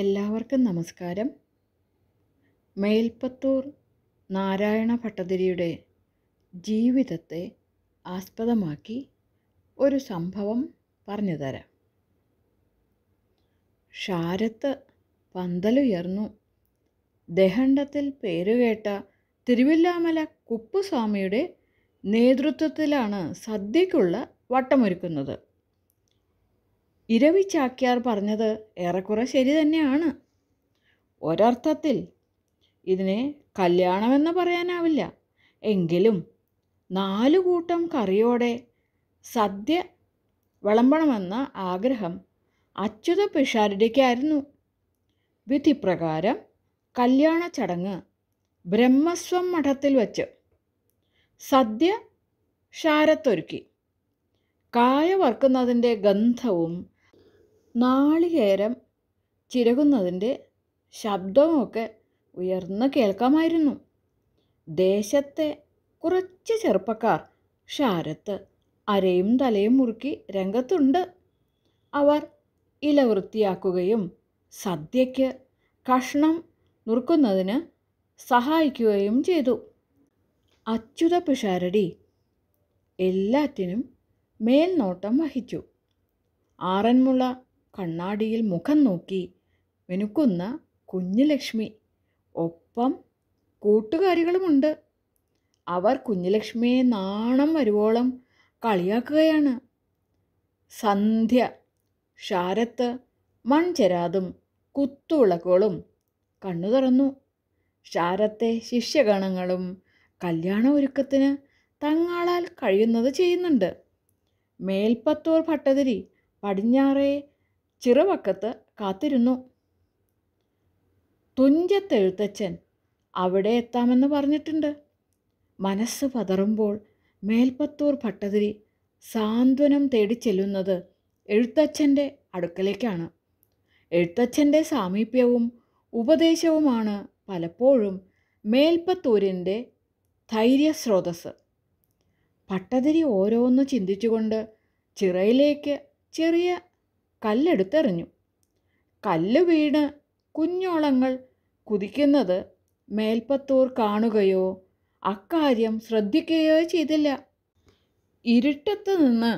എല്ലാവർക്കും നമസ്കാരം മേൽപ്പത്തൂർ നാരായണ ഭട്ടതിരിയുടെ ജീവിതത്തെ ആസ്പദമാക്കി ഒരു സംഭവം പറഞ്ഞു തരാം ഷാരത്ത് പന്തലുയർന്നു ദഹണ്ഡത്തിൽ പേരുകേട്ട തിരുവില്ലാമല കുപ്പുസ്വാമിയുടെ നേതൃത്വത്തിലാണ് സദ്യക്കുള്ള വട്ടമൊരുക്കുന്നത് ഇരവി ചാക്യാർ പറഞ്ഞത് ഏറെക്കുറെ ശരി തന്നെയാണ് ഒരർത്ഥത്തിൽ ഇതിനെ കല്യാണമെന്ന് പറയാനാവില്ല എങ്കിലും നാലു കൂട്ടം കറിയോടെ സദ്യ വിളമ്പണമെന്ന ആഗ്രഹം അച്യുത പിഷാരടിക്കായിരുന്നു വിധിപ്രകാരം കല്യാണ ചടങ്ങ് ബ്രഹ്മസ്വം മഠത്തിൽ വച്ച് സദ്യ ക്ഷാരത്തൊരുക്കി കായ വറുക്കുന്നതിൻ്റെ ഗന്ധവും നാളികേരം ചിരകുന്നതിൻ്റെ ശബ്ദമൊക്കെ ഉയർന്നു കേൾക്കാമായിരുന്നു ദേശത്തെ കുറച്ച് ചെറുപ്പക്കാർ ഷാരത്ത് അരയും തലയും മുറുക്കി രംഗത്തുണ്ട് അവർ ഇല വൃത്തിയാക്കുകയും സദ്യയ്ക്ക് കഷ്ണം നുറുക്കുന്നതിന് സഹായിക്കുകയും ചെയ്തു അച്യുത പിഷാരടി എല്ലാറ്റിനും മേൽനോട്ടം വഹിച്ചു ആറന്മുള കണ്ണാടിയിൽ മുഖം നോക്കി മിനുക്കുന്ന കുഞ്ഞുലക്ഷ്മി ഒപ്പം കൂട്ടുകാരികളുമുണ്ട് അവർ കുഞ്ഞുലക്ഷ്മിയെ നാണം വരുവോളം കളിയാക്കുകയാണ് സന്ധ്യ ശാരത്ത് മൺചെരാതും കുത്തുവിളക്കുകളും കണ്ണു തുറന്നു ശാരത്തെ ശിഷ്യഗണങ്ങളും കല്യാണ ഒരുക്കത്തിന് തങ്ങാളാൽ കഴിയുന്നത് ചെയ്യുന്നുണ്ട് മേൽപ്പത്തൂർ ഭട്ടതിരി പടിഞ്ഞാറേ ചിറവക്കത്ത് കാത്തിരുന്നു തുഞ്ചത്തെഴുത്തച്ഛൻ അവിടെ എത്താമെന്ന് പറഞ്ഞിട്ടുണ്ട് മനസ്സ് പതറുമ്പോൾ മേൽപ്പത്തൂർ ഭട്ടതിരി സാന്ത്വനം തേടി ചെല്ലുന്നത് എഴുത്തച്ഛൻ്റെ അടുക്കലേക്കാണ് എഴുത്തച്ഛൻ്റെ സാമീപ്യവും ഉപദേശവുമാണ് പലപ്പോഴും മേൽപ്പത്തൂരിൻ്റെ ധൈര്യസ്രോതസ് ഭട്ടതിരി ഓരോന്ന് ചിന്തിച്ചുകൊണ്ട് ചിറയിലേക്ക് ചെറിയ കല്ലെടുത്തെറിഞ്ഞു കല്ല് വീണ് കുഞ്ഞോളങ്ങൾ കുതിക്കുന്നത് മേൽപ്പത്തൂർ കാണുകയോ അക്കാര്യം ശ്രദ്ധിക്കുകയോ ചെയ്തില്ല ഇരുട്ടത്ത് നിന്ന്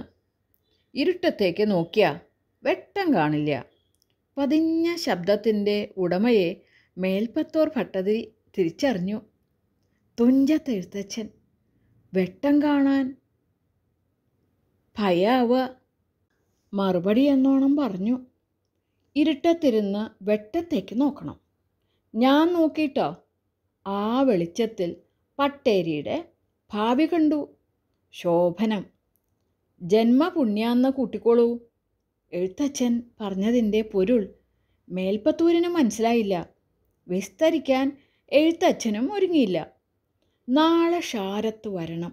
ഇരുട്ടത്തേക്ക് നോക്കിയ വെട്ടം കാണില്ല പതിഞ്ഞ ശബ്ദത്തിൻ്റെ ഉടമയെ മേൽപ്പത്തോർ ഭട്ടതിരി തിരിച്ചറിഞ്ഞു തുഞ്ചത്തെഴുത്തച്ഛൻ വെട്ടം കാണാൻ ഭയാവ മറുപടി എന്നോണം പറഞ്ഞു ഇരുട്ടത്തിരുന്ന് വെട്ടത്തേക്ക് നോക്കണം ഞാൻ നോക്കിയിട്ടോ ആ വെളിച്ചത്തിൽ പട്ടേരിയുടെ ഭാവി കണ്ടു ശോഭനം ജന്മപുണ്യാന്ന് കൂട്ടിക്കോളൂ എഴുത്തച്ഛൻ പറഞ്ഞതിൻ്റെ പൊരുൾ മേൽപ്പത്തൂരിന് മനസ്സിലായില്ല വിസ്തരിക്കാൻ എഴുത്തച്ഛനും ഒരുങ്ങിയില്ല നാളെ ഷാരത്ത് വരണം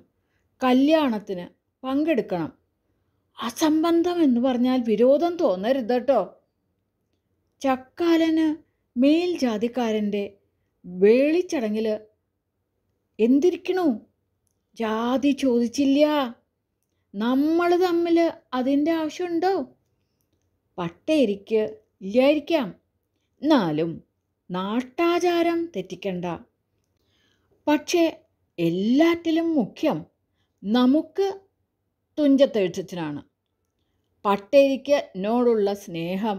കല്യാണത്തിന് പങ്കെടുക്കണം അസംബന്ധം എന്ന് പറഞ്ഞാൽ വിരോധം തോന്നരുത് കേട്ടോ ചക്കാലന് മേൽജാതിക്കാരൻ്റെ വേളിച്ചടങ്ങിൽ എന്തിരിക്കണു ജാതി ചോദിച്ചില്ല നമ്മൾ തമ്മിൽ അതിൻ്റെ ആവശ്യമുണ്ടോ പട്ടേരിക്ക് ഇല്ലായിരിക്കാം എന്നാലും നാട്ടാചാരം തെറ്റിക്കണ്ട പക്ഷേ എല്ലാറ്റിലും മുഖ്യം നമുക്ക് തുഞ്ചത്തെഴുത്തച്ഛനാണ് പട്ടേരിക്ക് എന്നോടുള്ള സ്നേഹം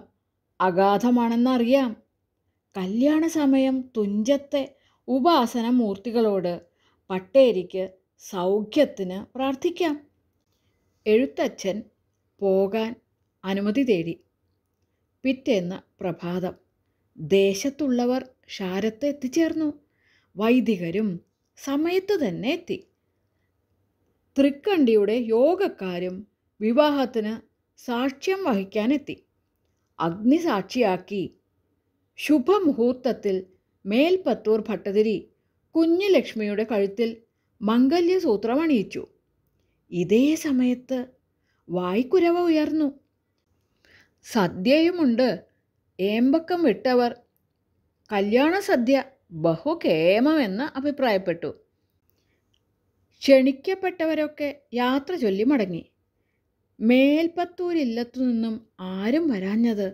അഗാധമാണെന്നറിയാം കല്യാണ സമയം തുഞ്ചത്തെ ഉപാസന മൂർത്തികളോട് പട്ടേരിക്ക് സൗഖ്യത്തിന് പ്രാർത്ഥിക്കാം എഴുത്തച്ഛൻ പോകാൻ അനുമതി തേടി പിറ്റേന്ന് പ്രഭാതം ദേശത്തുള്ളവർ ക്ഷാരത്ത് എത്തിച്ചേർന്നു വൈദികരും സമയത്ത് തന്നെ എത്തി തൃക്കണ്ടിയുടെ യോഗക്കാരും വിവാഹത്തിന് സാക്ഷ്യം വഹിക്കാനെത്തി സാക്ഷിയാക്കി ശുഭമുഹൂർത്തത്തിൽ മേൽപത്തൂർ ഭട്ടതിരി കുഞ്ഞു ലക്ഷ്മിയുടെ കഴുത്തിൽ മംഗല്യസൂത്രമണിയിച്ചു ഇതേ സമയത്ത് വായ്ക്കുരവ ഉയർന്നു സദ്യയുമുണ്ട് ഏമ്പക്കം വിട്ടവർ കല്യാണ സദ്യ ബഹുകേമമെന്ന് അഭിപ്രായപ്പെട്ടു ക്ഷണിക്കപ്പെട്ടവരൊക്കെ യാത്ര ചൊല്ലി മടങ്ങി ഇല്ലത്തു നിന്നും ആരും വരാഞ്ഞത്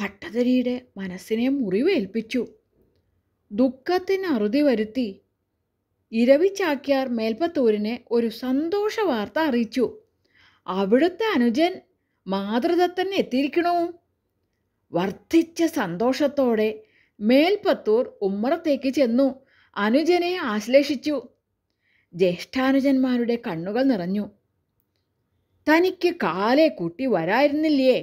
ഭട്ടതിരിയുടെ മനസ്സിനെ മുറിവേൽപ്പിച്ചു ദുഃഖത്തിന് അറുതി വരുത്തി ഇരവിച്ചാക്കിയാർ മേൽപ്പത്തൂരിനെ ഒരു സന്തോഷ വാർത്ത അറിയിച്ചു അവിടുത്തെ അനുജൻ മാതൃദത്തൻ എത്തിയിരിക്കണോ വർദ്ധിച്ച സന്തോഷത്തോടെ മേൽപ്പത്തൂർ ഉമ്മറത്തേക്ക് ചെന്നു അനുജനെ ആശ്ലേഷിച്ചു ജ്യേഷ്ഠാനുജന്മാരുടെ കണ്ണുകൾ നിറഞ്ഞു തനിക്ക് കാലെ കൂട്ടി വരായിരുന്നില്ലേ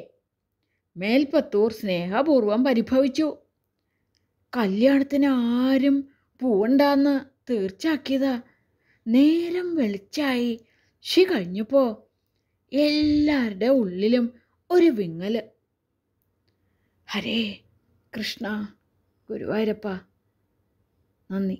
മേൽപ്പത്തൂർ സ്നേഹപൂർവം പരിഭവിച്ചു കല്യാണത്തിന് ആരും പൂവണ്ടാന്ന് തീർച്ചാക്കിയതാ നേരം വെളിച്ചായി ഷി കഴിഞ്ഞപ്പോ എല്ലാവരുടെ ഉള്ളിലും ഒരു വിങ്ങല് ഹരേ കൃഷ്ണ ഗുരുവായൂരപ്പ നന്ദി